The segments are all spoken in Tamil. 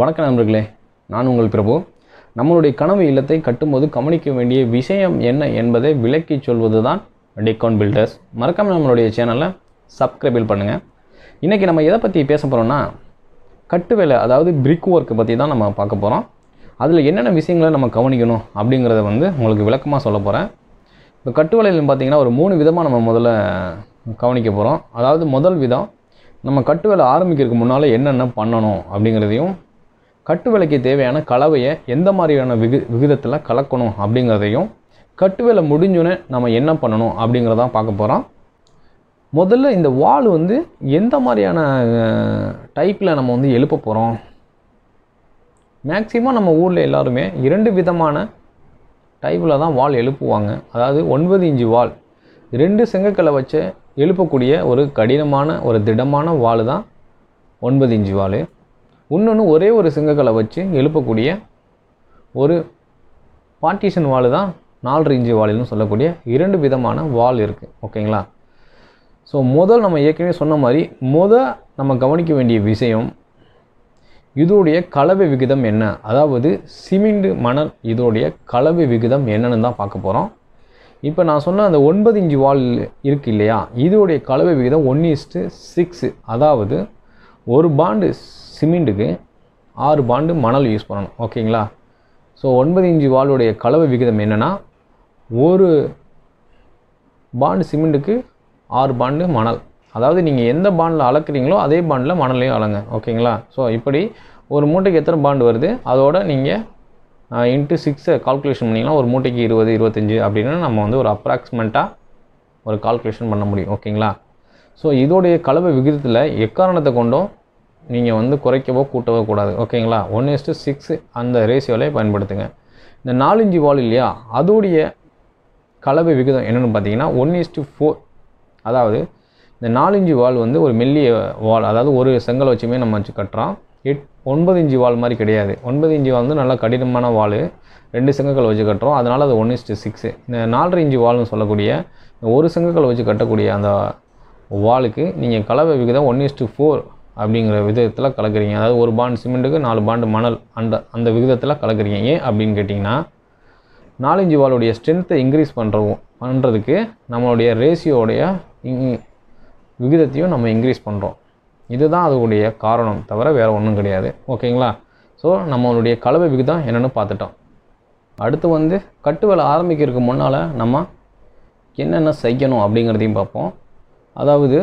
வணக்க நண்பர்களே நான் உங்கள் பிரபு நம்மளுடைய கனவு இல்லத்தை கட்டும்போது கவனிக்க வேண்டிய விஷயம் என்ன என்பதை விளக்கி சொல்வது தான் டிகவுண்ட் பில்டர்ஸ் மறக்காமல் நம்மளுடைய சேனலை சப்ஸ்கிரைபில் பண்ணுங்கள் இன்றைக்கி நம்ம எதை பற்றி பேச போகிறோம்னா கட்டு வேலை அதாவது பிரிக் ஒர்க்கை பற்றி தான் நம்ம பார்க்க போகிறோம் அதில் என்னென்ன விஷயங்களை நம்ம கவனிக்கணும் அப்படிங்கிறத வந்து உங்களுக்கு விளக்கமாக சொல்ல போகிறேன் இப்போ கட்டு வேலையில் பார்த்திங்கன்னா ஒரு மூணு விதமாக நம்ம முதல்ல கவனிக்க போகிறோம் அதாவது முதல் விதம் நம்ம கட்டு வேலை ஆரம்பிக்கிறதுக்கு முன்னால் என்னென்ன பண்ணணும் அப்படிங்கிறதையும் கட்டு விலைக்கு தேவையான கலவையை எந்த மாதிரியான விகு விகிதத்தில் கலக்கணும் அப்படிங்கிறதையும் கட்டு விலை முடிஞ்சோன்னே நம்ம என்ன பண்ணணும் அப்படிங்கிறதான் பார்க்க போகிறோம் முதல்ல இந்த வால் வந்து எந்த மாதிரியான டைப்பில் நம்ம வந்து எழுப்ப போகிறோம் மேக்சிமம் நம்ம ஊரில் எல்லாருமே இரண்டு விதமான டைப்பில் தான் வால் எழுப்புவாங்க அதாவது ஒன்பது இன்ச்சு வால் ரெண்டு செங்கக்கலை வச்சு எழுப்பக்கூடிய ஒரு கடினமான ஒரு திடமான வால் தான் ஒன்பது இன்ச்சு வால் இன்னொன்று ஒரே ஒரு சிங்கக்கலை வச்சு எழுப்பக்கூடிய ஒரு பார்ட்டிஷன் வால் தான் நாலரை இன்ச்சு வாலிலும் சொல்லக்கூடிய இரண்டு விதமான வால் இருக்குது ஓகேங்களா ஸோ முதல் நம்ம ஏற்கனவே சொன்ன மாதிரி முதல் நம்ம கவனிக்க வேண்டிய விஷயம் இதோடைய கலவை விகிதம் என்ன அதாவது சிமெண்ட் மணல் இதோடைய கலவை விகிதம் என்னன்னு தான் பார்க்க போகிறோம் இப்போ நான் சொன்ன அந்த ஒன்பது இன்ச்சு வால் இருக்கு இல்லையா இதோடைய கலவை விகிதம் ஒன் இஸ்ட்டு சிக்ஸு அதாவது ஒரு பாண்டு சிமெண்ட்டுக்கு ஆறு பாண்டு மணல் யூஸ் பண்ணணும் ஓகேங்களா ஸோ ஒன்பது இஞ்சு வால்வுடைய கலவை விகிதம் என்னென்னா ஒரு பாண்டு சிமெண்ட்டுக்கு ஆறு பாண்டு மணல் அதாவது நீங்கள் எந்த பாண்டில் அளக்குறீங்களோ அதே பாண்டில் மணலையும் அளங்க ஓகேங்களா ஸோ இப்படி ஒரு மூட்டைக்கு எத்தனை பாண்டு வருது அதோட நீங்கள் இன்ட்டு சிக்ஸை கால்குலேஷன் பண்ணிங்கன்னா ஒரு மூட்டைக்கு இருபது இருபத்தஞ்சி அப்படின்னா நம்ம வந்து ஒரு அப்ராக்சிமெண்ட்டாக ஒரு கால்குலேஷன் பண்ண முடியும் ஓகேங்களா ஸோ இதோடைய கலவை விகிதத்தில் எக்காரணத்தை கொண்டும் நீங்கள் வந்து குறைக்கவோ கூட்டவோ கூடாது ஓகேங்களா ஒன் இஸ்ட்டு சிக்ஸ் அந்த ரேஷியோவிலே பயன்படுத்துங்க இந்த நாலஞ்சு வால் இல்லையா அதோடைய கலவை விகிதம் என்னென்னு பார்த்தீங்கன்னா ஒன் இஸ்ட்டு ஃபோர் அதாவது இந்த நாலஞ்சு வால் வந்து ஒரு மெல்லிய வால் அதாவது ஒரு செங்கல் வச்சுமே நம்ம வச்சு கட்டுறோம் எட் ஒன்பது இஞ்சி வால் மாதிரி கிடையாது ஒன்பது இஞ்சி வால் வந்து நல்லா கடினமான வால் ரெண்டு செங்கக்கல் வச்சு கட்டுறோம் அதனால் அது ஒன் இஸ்ட்டு சிக்ஸு இந்த நாலரை இஞ்சி வால்னு சொல்லக்கூடிய ஒரு செங்கக்கல் வச்சு கட்டக்கூடிய அந்த வாளுக்கு நீங்கள் கலவை விகிதம் ஒன் இஸ்ட்டு ஃபோர் அப்படிங்கிற விதத்தில் கலக்கிறீங்க அதாவது ஒரு பாண்டு சிமெண்ட்டுக்கு நாலு பாண்டு மணல் அந்த அந்த விகிதத்தில் கலக்கிறீங்க ஏன் அப்படின்னு கேட்டிங்கன்னா நாலஞ்சு வாளுடைய ஸ்ட்ரென்த்தை இன்க்ரீஸ் பண்ணுறோம் பண்ணுறதுக்கு நம்மளுடைய ரேஷியோடைய விகிதத்தையும் நம்ம இன்க்ரீஸ் பண்ணுறோம் இதுதான் அதுடைய காரணம் தவிர வேறு ஒன்றும் கிடையாது ஓகேங்களா ஸோ நம்மளுடைய கலவை விகிதம் என்னென்னு பார்த்துட்டோம் அடுத்து வந்து கட்டு வேலை ஆரம்பிக்கிறதுக்கு முன்னால் நம்ம என்னென்ன செய்யணும் அப்படிங்கிறதையும் பார்ப்போம் அதாவது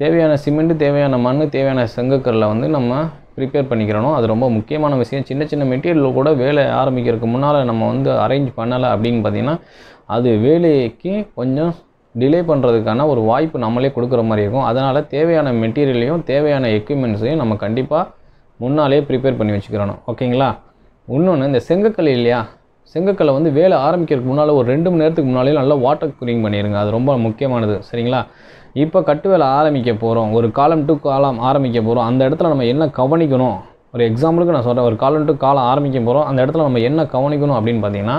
தேவையான சிமெண்ட்டு தேவையான மண் தேவையான செங்கக்கல்லை வந்து நம்ம ப்ரிப்பேர் பண்ணிக்கிறணும் அது ரொம்ப முக்கியமான விஷயம் சின்ன சின்ன மெட்டீரியல் கூட வேலை ஆரம்பிக்கிறதுக்கு முன்னால் நம்ம வந்து அரேஞ்ச் பண்ணலை அப்படின்னு பார்த்திங்கன்னா அது வேலைக்கு கொஞ்சம் டிலே பண்ணுறதுக்கான ஒரு வாய்ப்பு நம்மளே கொடுக்குற மாதிரி இருக்கும் அதனால் தேவையான மெட்டீரியலையும் தேவையான எக்யூப்மெண்ட்ஸையும் நம்ம கண்டிப்பாக முன்னாலே ப்ரிப்பேர் பண்ணி வச்சுக்கிறணும் ஓகேங்களா இன்னொன்று இந்த செங்கக்கல் இல்லையா செங்கக்கல்லை வந்து வேலை ஆரம்பிக்கிறதுக்கு முன்னால் ஒரு ரெண்டு மணி நேரத்துக்கு முன்னாலே நல்லா வாட்டர் கூலிங் பண்ணிடுங்க அது ரொம்ப முக்கியமானது சரிங்களா இப்போ கட்டு வேலை ஆரம்பிக்க போகிறோம் ஒரு காலம் டு காலம் ஆரம்பிக்க போகிறோம் அந்த இடத்துல நம்ம என்ன கவனிக்கணும் ஒரு எக்ஸாம்பிளுக்கு நான் சொல்கிறேன் ஒரு காலம் டு காலம் ஆரம்பிக்க போகிறோம் அந்த இடத்துல நம்ம என்ன கவனிக்கணும் அப்படின்னு பார்த்தீங்கன்னா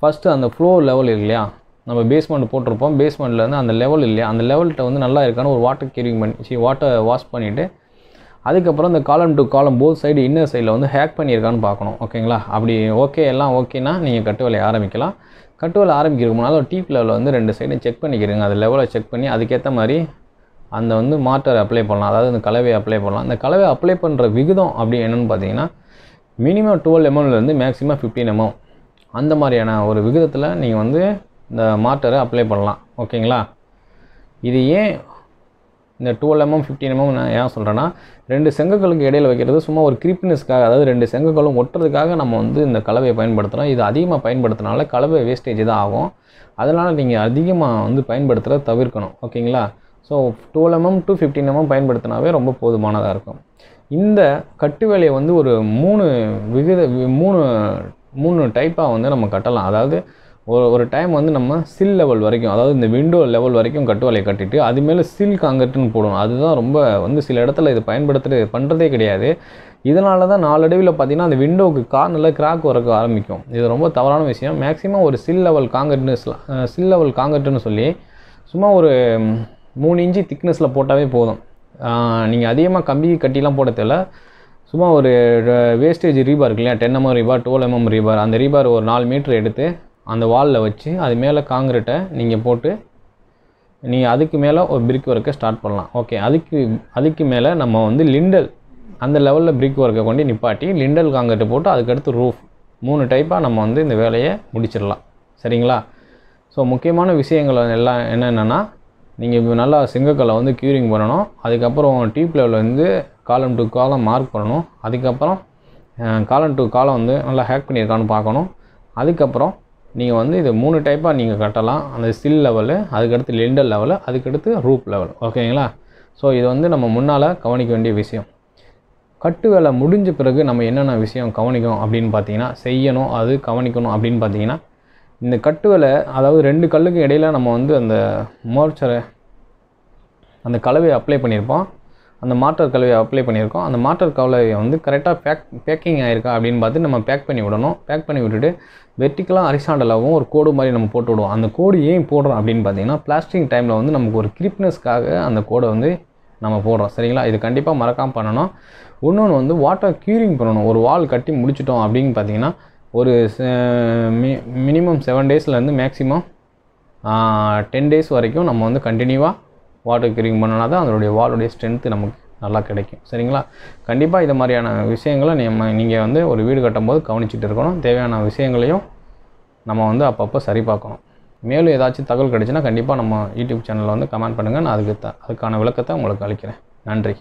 ஃபஸ்ட்டு அந்த ஃப்ளோர் லெவல் இல்லையா நம்ம பேஸ்மெண்ட் போட்டிருப்போம் பேஸ்மெண்ட்டில் வந்து அந்த லெவல் இல்லையா அந்த லெவல்கிட்ட வந்து நல்லா இருக்கான்னு ஒரு வாட்டர் கேரிங் பண்ணி வாட்டர் வாஷ் பண்ணிவிட்டு அதுக்கப்புறம் இந்த காலம் டு காலம் போத் சைடு இன்னர் சைடில் வந்து ஹேக் பண்ணியிருக்கான்னு பார்க்கணும் ஓகேங்களா அப்படி ஓகே எல்லாம் ஓகேனா நீங்கள் கட்டு ஆரம்பிக்கலாம் கட்டுவலை ஆரம்பிக்கிறதுக்கு முன்னால் ஒரு டீப் லெவலில் வந்து ரெண்டு சைடும் செக் பண்ணிக்கிறீங்க அது லெவலை செக் பண்ணி அதுக்கேற்ற மாதிரி அந்த வந்து மாட்டர் அப்ளை பண்ணலாம் அதாவது இந்த கலவையை அப்ளை பண்ணலாம் இந்த கலவை அப்ளை பண்ணுற விகிதம் அப்படி என்னென்னு பார்த்தீங்கன்னா மினிமம் டுவெல் எம்எம்லேருந்து மேக்ஸிமம் ஃபிஃப்டீன் எம்எம் அந்த மாதிரியான ஒரு விகிதத்தில் நீங்கள் வந்து இந்த மாட்டரை அப்ளை பண்ணலாம் ஓகேங்களா இது ஏன் இந்த டுவெல் எம்எம் ஃபிஃப்டீன் எம்எம் நான் ஏன் சொல்கிறேன்னா ரெண்டு செங்கக்களுக்கு இடையில் வைக்கிறது சும்மா ஒரு கிரிப்னஸ்க்காக அதாவது ரெண்டு செங்கக்களும் ஒட்டுறதுக்காக நம்ம வந்து இந்த கலவையை பயன்படுத்துகிறோம் இது அதிகமாக பயன்படுத்தினால கலவை வேஸ்டேஜ் தான் ஆகும் அதனால் நீங்கள் அதிகமாக வந்து பயன்படுத்துகிறத தவிர்க்கணும் ஓகேங்களா so twelve MM to fifteen MM பயன்படுத்தினாவே ரொம்ப போதுமானதாக இருக்கும் இந்த கட்டு வேலையை வந்து ஒரு மூணு விகித மூணு மூணு டைப்பாக வந்து நம்ம கட்டலாம் அதாவது ஒரு ஒரு டைம் வந்து நம்ம சில் லெவல் வரைக்கும் அதாவது இந்த விண்டோ லெவல் வரைக்கும் கட்டுவலையை கட்டிட்டு அது மேலே சில் காங்கிரட்டுன்னு போடணும் அதுதான் ரொம்ப வந்து சில இடத்துல இது பயன்படுத்துறது பண்ணுறதே கிடையாது இதனால தான் நாளடைவில் பார்த்திங்கன்னா அந்த விண்டோவுக்கு கார்னில் கிராக் வரக்க ஆரம்பிக்கும் இது ரொம்ப தவறான விஷயம் மேக்ஸிமம் ஒரு சில் லெவல் காங்கிரட்னு சில் லெவல் காங்கிரட்னு சொல்லி சும்மா ஒரு மூணு இன்ச்சு திக்னஸில் போட்டாவே போதும் நீங்கள் அதிகமாக கம்பி கட்டிலாம் போட தேவை சும்மா ஒரு வேஸ்டேஜ் ரீபார் இருக்கு இல்லையா ten MM rebar twelve MM rebar அந்த ரீபார் ஒரு நாலு மீட்ரு எடுத்து அந்த வாலில் வச்சு அது மேலே காங்கிரீட்டை நீங்கள் போட்டு நீங்கள் அதுக்கு மேலே ஒரு பிரிக் ஒர்க்கை ஸ்டார்ட் பண்ணலாம் ஓகே அதுக்கு அதுக்கு மேலே நம்ம வந்து லிண்டல் அந்த லெவலில் பிரிக் ஒர்க்கை கொண்டு நிப்பாட்டி லிண்டல் காங்கிரீட்டை போட்டு அதுக்கடுத்து ரூஃப் மூணு டைப்பாக நம்ம வந்து இந்த வேலையை முடிச்சிடலாம் சரிங்களா ஸோ முக்கியமான விஷயங்கள் எல்லாம் என்னென்னா நீங்கள் இப்போ நல்லா செங்கக்கல்லை வந்து க்யூரிங் பண்ணணும் அதுக்கப்புறம் டியூப் லெவலில் வந்து காலம் டு காலம் மார்க் பண்ணணும் அதுக்கப்புறம் காலம் டு காலம் வந்து நல்லா ஹேக் பண்ணியிருக்கான்னு பார்க்கணும் அதுக்கப்புறம் நீங்கள் வந்து இது மூணு டைப்பாக நீங்கள் கட்டலாம் அந்த ஸ்டில் லெவலு அதுக்கடுத்து லிண்டல் லெவலு அதுக்கடுத்து ரூப் லெவல் ஓகேங்களா ஸோ இது வந்து நம்ம முன்னால் கவனிக்க வேண்டிய விஷயம் கட்டு வேலை முடிஞ்ச பிறகு நம்ம என்னென்ன விஷயம் கவனிக்கணும் அப்படின்னு பார்த்தீங்கன்னா செய்யணும் அது கவனிக்கணும் அப்படின்னு பார்த்தீங்கன்னா இந்த கட்டு வேலை அதாவது ரெண்டு கல்லுக்கு இடையில் நம்ம வந்து அந்த மோர்ச்சரை அந்த கலவையை அப்ளை பண்ணியிருப்போம் அந்த மாற்றர் கலவையை அப்ளை பண்ணியிருக்கோம் அந்த மாட்டர் கலவையை வந்து கரெக்டாக பேக் பேக்கிங் ஆகிருக்கா அப்படின்னு பார்த்து நம்ம பேக் பண்ணி விடணும் பேக் பண்ணி விட்டுட்டு வெர்டிக்கலாக அரிசாண்டலாகவும் ஒரு கோடு மாதிரி நம்ம போட்டு விடுவோம் அந்த கோடு ஏன் போடுறோம் அப்படின்னு பார்த்தீங்கன்னா பிளாஸ்டிக் டைமில் வந்து நமக்கு ஒரு கிரிப்னஸ்க்காக அந்த கோடை வந்து நம்ம போடுறோம் சரிங்களா இது கண்டிப்பாக மறக்காமல் பண்ணணும் இன்னொன்று வந்து வாட்டர் க்யூரிங் பண்ணணும் ஒரு வால் கட்டி முடிச்சிட்டோம் அப்படின்னு பார்த்தீங்கன்னா ஒரு மி மினிமம் செவன் டேஸ்லேருந்து மேக்ஸிமம் டென் டேஸ் வரைக்கும் நம்ம வந்து கண்டினியூவாக வாட்டர் கியூரிங் பண்ணனா தான் அதனுடைய வாலுடைய ஸ்ட்ரென்த்து நமக்கு நல்லா கிடைக்கும் சரிங்களா கண்டிப்பாக இது மாதிரியான விஷயங்களை நம்ம நீங்கள் வந்து ஒரு வீடு கட்டும்போது கவனிச்சுட்டு இருக்கணும் தேவையான விஷயங்களையும் நம்ம வந்து அப்பப்போ சரி பார்க்கணும் மேலும் ஏதாச்சும் தகவல் கிடைச்சுன்னா கண்டிப்பாக நம்ம யூடியூப் சேனலில் வந்து கமெண்ட் பண்ணுங்கள் நான் அதுக்கு த அதுக்கான விளக்கத்தை உங்களுக்கு அளிக்கிறேன் நன்றி